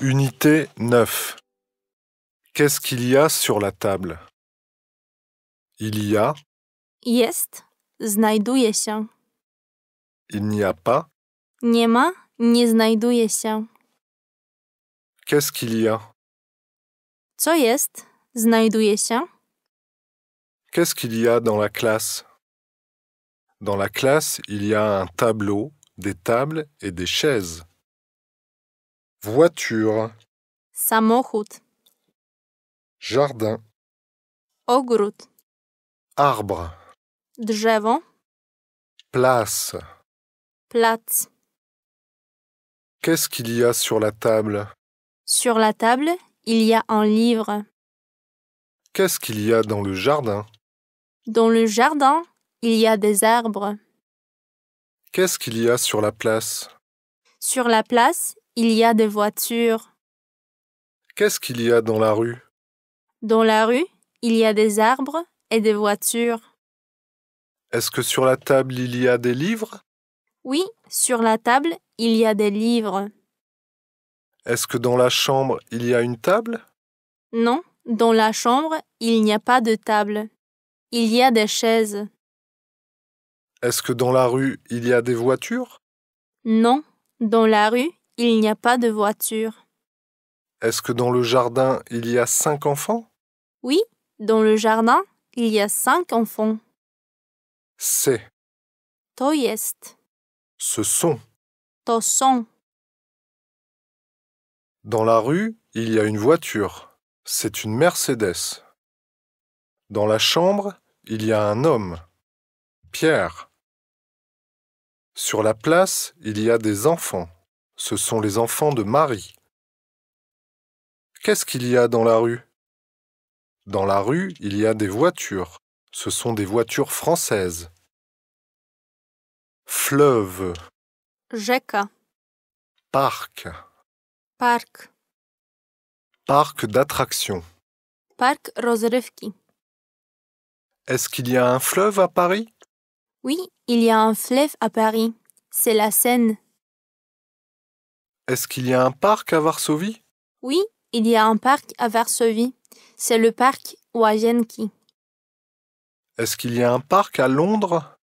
Unité 9. Qu'est-ce qu'il y a sur la table Il y a. Znajduje się. Il n'y a pas. Nie ma. znajduje się. Qu'est-ce qu'il y a Qu'est-ce qu'il y a dans la classe Dans la classe, il y a un tableau, des tables et des chaises. Voiture. Samochut. Jardin. Ogród. Arbre. Djavon. Place. plate Qu'est-ce qu'il y a sur la table Sur la table, il y a un livre. Qu'est-ce qu'il y a dans le jardin Dans le jardin, il y a des arbres. Qu'est-ce qu'il y a sur la place Sur la place, il y a des voitures. Qu'est-ce qu'il y a dans la rue Dans la rue, il y a des arbres et des voitures. Est-ce que sur la table il y a des livres Oui, sur la table il y a des livres. Est-ce que dans la chambre il y a une table Non, dans la chambre il n'y a pas de table. Il y a des chaises. Est-ce que dans la rue il y a des voitures Non, dans la rue il n'y a pas de voiture. Est-ce que dans le jardin, il y a cinq enfants Oui, dans le jardin, il y a cinq enfants. C'est. To Ce sont. To sont. Dans la rue, il y a une voiture. C'est une Mercedes. Dans la chambre, il y a un homme. Pierre. Sur la place, il y a des enfants ce sont les enfants de Marie. Qu'est-ce qu'il y a dans la rue Dans la rue, il y a des voitures. Ce sont des voitures françaises. Fleuve. Jeka. Parc. Parc. Parc d'attraction. Parc rozrywki. Est-ce qu'il y a un fleuve à Paris Oui, il y a un fleuve à Paris. C'est la Seine. Est-ce qu'il y a un parc à Varsovie Oui, il y a un parc à Varsovie. C'est le parc Wajenki. Est-ce qu'il y a un parc à Londres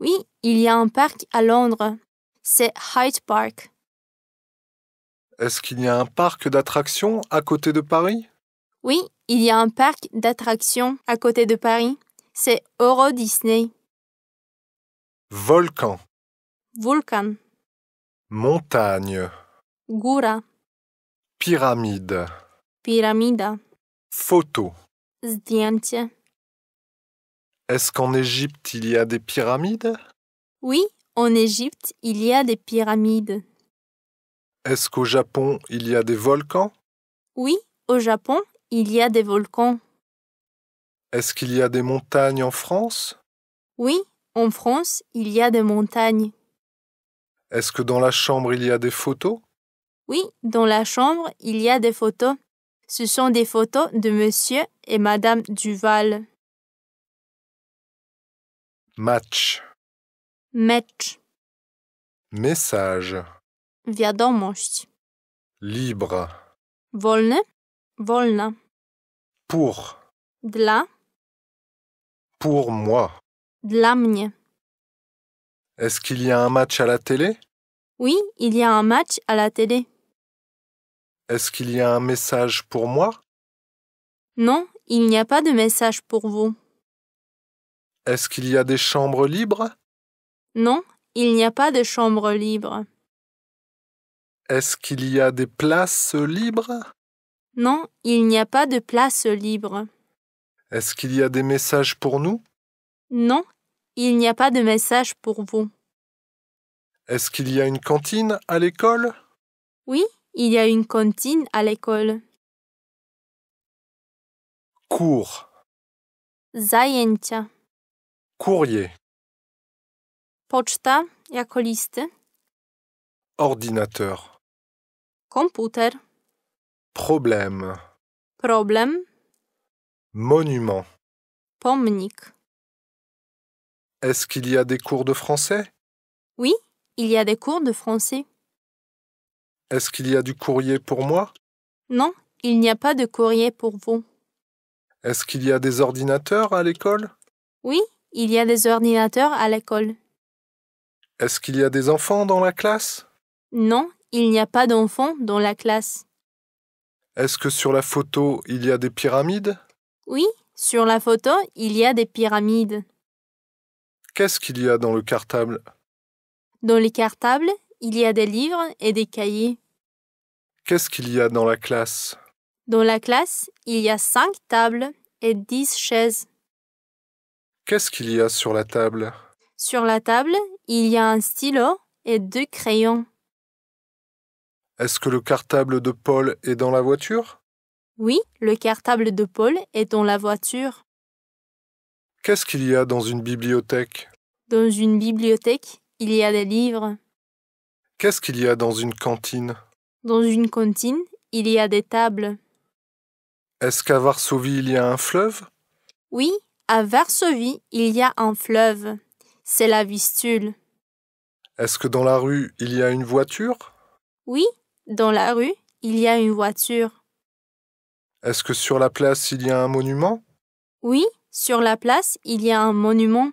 Oui, il y a un parc à Londres. C'est Hyde Park. Est-ce qu'il y a un parc d'attractions à côté de Paris Oui, il y a un parc d'attractions à côté de Paris. C'est Euro Disney. Volcan. Volcan. Montagne. Gura Pyramide. Pyramida Photo. Est-ce qu'en Égypte il y a des pyramides Oui, en Égypte il y a des pyramides. Est-ce qu'au Japon il y a des volcans Oui, au Japon il y a des volcans. Est-ce qu'il y a des montagnes en France Oui, en France il y a des montagnes. Est-ce que dans la chambre il y a des photos Oui, dans la chambre il y a des photos. Ce sont des photos de monsieur et madame Duval. Match. Match. Message. Wiadomość. Libre. Volne. Wolna. Pour. Dla. Pour moi. Dla mnie. Est-ce qu'il y a un match à la télé Oui, il y a un match à la télé. Est-ce qu'il y a un message pour moi Non, il n'y a pas de message pour vous. Est-ce qu'il y a des chambres libres Non, il n'y a pas de chambres libres. Est-ce qu'il y a des places libres Non, il n'y a pas de places libres. Est-ce qu'il y a des messages pour nous Non, il n'y a pas de message pour vous. Est-ce qu'il y a une cantine à l'école Oui, il y a une cantine à l'école. Cours. Zajęcia. Courrier. Poczta jako listy. Ordinateur. Computer. Problème. Problem. Monument. Pomnik. Est-ce qu'il y a des cours de français Oui, il y a des cours de français. Est-ce qu'il y a du courrier pour moi Non, il n'y a pas de courrier pour vous. Est-ce qu'il y a des ordinateurs à l'école Oui, il y a des ordinateurs à l'école. Est-ce qu'il y a des enfants dans la classe Non, il n'y a pas d'enfants dans la classe. Est-ce que sur la photo, il y a des pyramides Oui, sur la photo, il y a des pyramides. Qu'est-ce qu'il y a dans le cartable Dans les cartables, il y a des livres et des cahiers. Qu'est-ce qu'il y a dans la classe Dans la classe, il y a cinq tables et dix chaises. Qu'est-ce qu'il y a sur la table Sur la table, il y a un stylo et deux crayons. Est-ce que le cartable de Paul est dans la voiture Oui, le cartable de Paul est dans la voiture. Qu'est-ce qu'il y a dans une bibliothèque Dans une bibliothèque, il y a des livres. Qu'est-ce qu'il y a dans une cantine Dans une cantine, il y a des tables. Est-ce qu'à Varsovie, il y a un fleuve Oui, à Varsovie, il y a un fleuve. C'est la Vistule. Est-ce que dans la rue, il y a une voiture Oui, dans la rue, il y a une voiture. Est-ce que sur la place, il y a un monument oui, sur la place, il y a un monument.